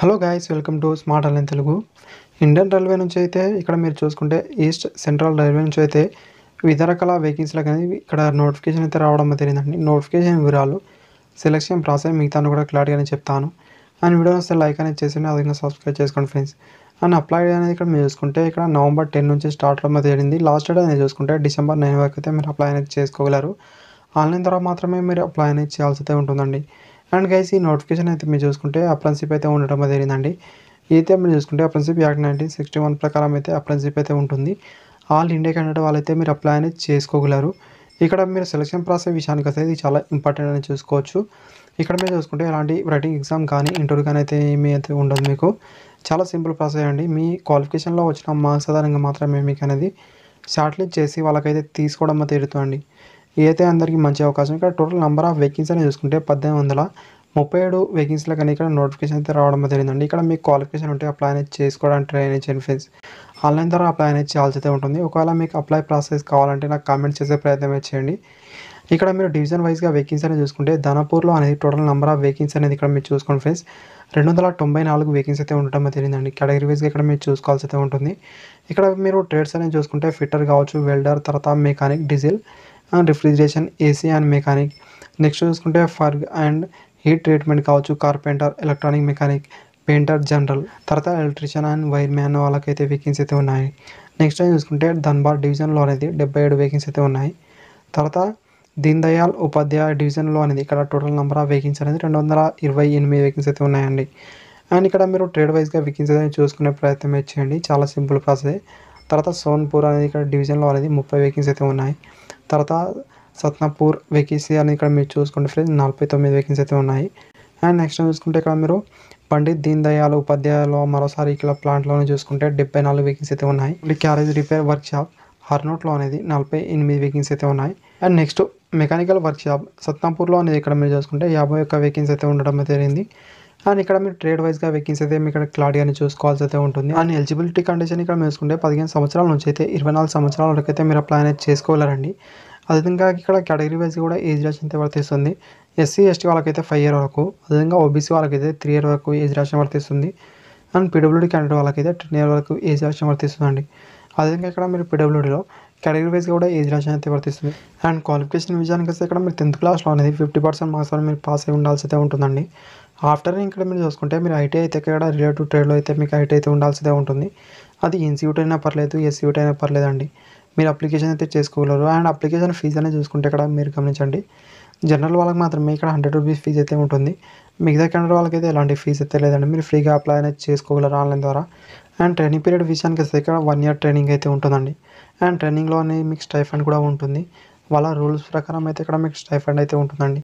hello guys welcome to smart online Telugu Indian railway నుంచి అయితే ఇక్కడ మీరు చూసుకుంటే ఈస్ట్ సెంట్రల్ రైల్వే నుంచి అయితే వివిధ రకాల వెహికల్స్లకు కానీ ఇక్కడ నోటిఫికేషన్ అయితే రావడం జరిగిందండి నోటిఫికేషన్ వివరాలు సెలక్షన్ ప్రాసెస్ మిగతాను కూడా క్లారిటీగానే చెప్తాను అండ్ వీడియో వస్తే లైక్ అనేది చేసి అదేవిధంగా సబ్స్క్రైబ్ చేసుకోండి ఫ్రెండ్స్ అండ్ అప్లై అనేది ఇక్కడ మీరు చూసుకుంటే ఇక్కడ నవంబర్ టెన్ నుంచి స్టార్ట్ అవ్వడం జరిగింది లాస్ట్ డేట్ అనేది చూసుకుంటే డిసెంబర్ నైన్ వరకు అయితే మీరు అప్లై అనేది చేసుకోగలరు ఆన్లైన్ ద్వారా మాత్రమే మీరు అప్లై అనేది చేయాల్సి అయితే ఉంటుందండి అండ్ గైస్ ఈ నోటిఫికేషన్ అయితే మీరు చూసుకుంటే అప్రెన్సిప్ అయితే ఉండటం జరిగిందండి అయితే మీరు చూసుకుంటే apprenticeship act nineteen sixty one ప్రకారం అయితే అప్రెన్సిప్ అయితే ఉంటుంది ఆల్ ఇండియా క్యాండిడేట్ వాళ్ళైతే మీరు అప్లై అనేది చేసుకోగలరు ఇక్కడ మీరు సెలక్షన్ ప్రాసెస్ విషయానికి వస్తే ఇది చాలా ఇంపార్టెంట్ అని చూసుకోవచ్చు ఇక్కడ మీరు చూసుకుంటే ఎలాంటి రైటింగ్ ఎగ్జామ్ కానీ ఇంటర్వ్యూ కానీ అయితే ఏమీ అయితే ఉండదు మీకు చాలా సింపుల్ ప్రాసెస్ అండి మీ క్వాలిఫికేషన్లో వచ్చిన మార్క్స్ ఆధారంగా మాత్రమే మీకు అనేది షార్ట్లిస్ట్ చేసి వాళ్ళకైతే తీసుకోవడం అయితే ఎడుతుంది ఇదైతే అందరికీ మంచి అవకాశం ఇక్కడ టోటల్ నెంబర్ ఆఫ్ వెహికల్స్ అని చూసుకుంటే పద్దెనిమిది వందల ముప్పై ఏడు వెహికల్స్లో కానీ ఇక్కడ నోటిఫికేషన్ అయితే రావడం జరిగిందండి ఇక్కడ మీకు క్వాలిఫికేషన్ ఉంటే అప్లై అనేది చేసుకోవడానికి ట్రైన్ ఫ్రెండ్స్ ఆన్లైన్ ద్వారా అప్లై అనేది చేయాల్సి అయితే ఉంటుంది ఒకవేళ మీకు అప్లై ప్రాసెస్ కావాలంటే నాకు కామెంట్ చేసే ప్రయత్నం చేయండి ఇక్కడ మీరు డివిజన్ వైజ్గా వెహికల్స్ అనేది చూసుకుంటే ధనపూర్లో అనేది టోటల్ నెంబర్ ఆఫ్ వెహికల్స్ అనేది ఇక్కడ మీరు చూసుకోండి ఫ్రెండ్స్ రెండు వందల తొంభై నాలుగు వెహికల్స్ అయితే ఉండటం తెలియదండి కేటగిరీ వైజ్గా ఇక్కడ మీరు చూసుకోవాల్సి అయితే ఉంటుంది ఇక్కడ మీరు ట్రేడ్స్ అనేది చూసుకుంటే ఫిట్టర్ కావచ్చు వెల్డర్ తర్వాత mechanic diesel and refrigeration AC and mechanic next చూసుకుంటే ఫర్ అండ్ హీట్ ట్రీట్మెంట్ కావచ్చు carpenter electronic mechanic painter general తర్వాత ఎలక్ట్రిషియన్ అండ్ వైర్ మ్యాన్ వాళ్ళకైతే వేకెన్సీ అయితే ఉన్నాయి నెక్స్ట్ టైం చూసుకుంటే ధన్బాద్ డివిజన్లో అనేది డెబ్బై ఏడు వేకెన్సీ అయితే ఉన్నాయి తర్వాత దీన్ దయాల్ ఉపాధ్యాయ డివిజన్లో అనేది ఇక్కడ టోటల్ నెంబర్ ఆఫ్ వేకెన్సీ అనేది రెండు వందల ఇరవై ఎనిమిది వేకెన్సీ అయితే ఉన్నాయండి అండ్ ఇక్కడ మీరు ట్రేడ్ వైజ్గా వేకెన్సీ అనేది చూసుకునే ప్రయత్నం చేయండి చాలా సింపుల్ ప్రాసెస్ తర్వాత సోన్పూర్ అనేది ఇక్కడ డివిజన్లో అనేది ముప్పై వేకెన్సీ అయితే ఉన్నాయి తర్వాత సత్నాపూర్ వేకెన్సీ అని ఇక్కడ మీరు చూసుకుంటే ఫ్రెండ్స్ నలభై తొమ్మిది వేకెన్సీ అయితే ఉన్నాయి అండ్ నెక్స్ట్ చూసుకుంటే ఇక్కడ మీరు పండిత్ దీన్ దయాలు ఉపాధ్యాయులు మరోసారి ఇట్లా ప్లాంట్లోనే చూసుకుంటే డెబ్బై నాలుగు వేకెన్సీ అయితే ఉన్నాయి క్యారేజ్ రిపేర్ వర్క్ షాప్ హర్నోట్లో అనేది నలభై ఎనిమిది వేకెన్సీ అయితే ఉన్నాయి and next mechanical workshop సత్నాపూర్లో అనేది ఇక్కడ మీరు చూసుకుంటే యాభై ఒక్క వేకెన్సీ అయితే ఉండడం జరిగింది అండ్ ఇక్కడ మీరు ట్రేడ్ వైజ్గా వెహికల్స్ అయితే మీకు ఇక్కడ అని చూసుకోవాల్సి అయితే ఉంటుంది అండ్ ఎలిజిబిలిటీ కండిషన్ ఇక్కడ మీరు చూసుకుంటే పదిహేను సంవత్సరాల నుంచి అయితే ఇరవై నాలుగు సంవత్సరాల వరకు అయితే మీరు అప్లై అనేది చేసుకోవాలండి అదేవిధంగా ఇక్కడ కేటగిరీ వైజ్ కూడా ఏజ్ రాషన్ అయితే వర్తిస్తుంది ఎస్సీ ఎస్టీ వాళ్ళకైతే ఫైవ్ ఇయర్ వరకు అదేవిధంగా ఓబీసీ వాళ్ళకైతే త్రీ ఇయర్ వరకు ఏజ్ రాషన్ వర్తిస్తుంది అండ్ పీడబ్ల్యూడీ క్యాండిడేట్ వాళ్ళకైతే టెన్ ఇయర్ వరకు ఏజ్ రాషన్ వర్తిస్తుందండి అదేవిధంగా ఇక్కడ మీరు పీడబ్ల్యూడీలో కేటగిరీ వైజ్ కూడా ఏజ్ రాషన్ అయితే వర్తిస్తుంది అండ్ క్వాలిఫికేషన్ విషయానికి వస్తే ఇక్కడ మీరు టెన్త్ క్లాస్లో అనేది ఫిఫ్టీ పర్సెంట్ మార్క్స్ మీరు పాస్ అయి ఉండాల్సి అయితే ఉంటుందండి ఆఫ్టర్నూన్ ఇక్కడ మీరు చూసుకుంటే మీరు ఐటీ అయితే ఇక్కడ రిలేటివ్ ట్రేడ్లో అయితే మీకు ఐటీ అయితే ఉండాల్సిందే ఉంటుంది అది ఎన్సీయూట్ అయినా పర్లేదు ఎస్సీయూట్ అయినా పర్లేదండి మీరు అప్లికేషన్ అయితే చేసుకోగలరు అండ్ అప్లికేషన్ ఫీజు అనేది చూసుకుంటే ఇక్కడ మీరు గమనించండి జనరల్ వాళ్ళకి మాత్రమే ఇక్కడ హండ్రెడ్ రూపీస్ ఫీజు అయితే ఉంటుంది మిగతా కెనడా వాళ్ళకి అయితే ఎలాంటి ఫీజు అయితే లేదండి మీరు ఫ్రీగా అప్లై అనేది చేసుకోగలరు ఆన్లైన్ ద్వారా అండ్ ట్రైనింగ్ పీరియడ్ విషయానికి వస్తే ఇక్కడ వన్ ఇయర్ ట్రైనింగ్ అయితే ఉంటుందండి అండ్ ట్రైనింగ్లోనే మీకు స్టైఫండ్ కూడా ఉంటుంది వాళ్ళ రూల్స్ ప్రకారం అయితే ఇక్కడ మీకు స్టైఫండ్ అయితే ఉంటుందండి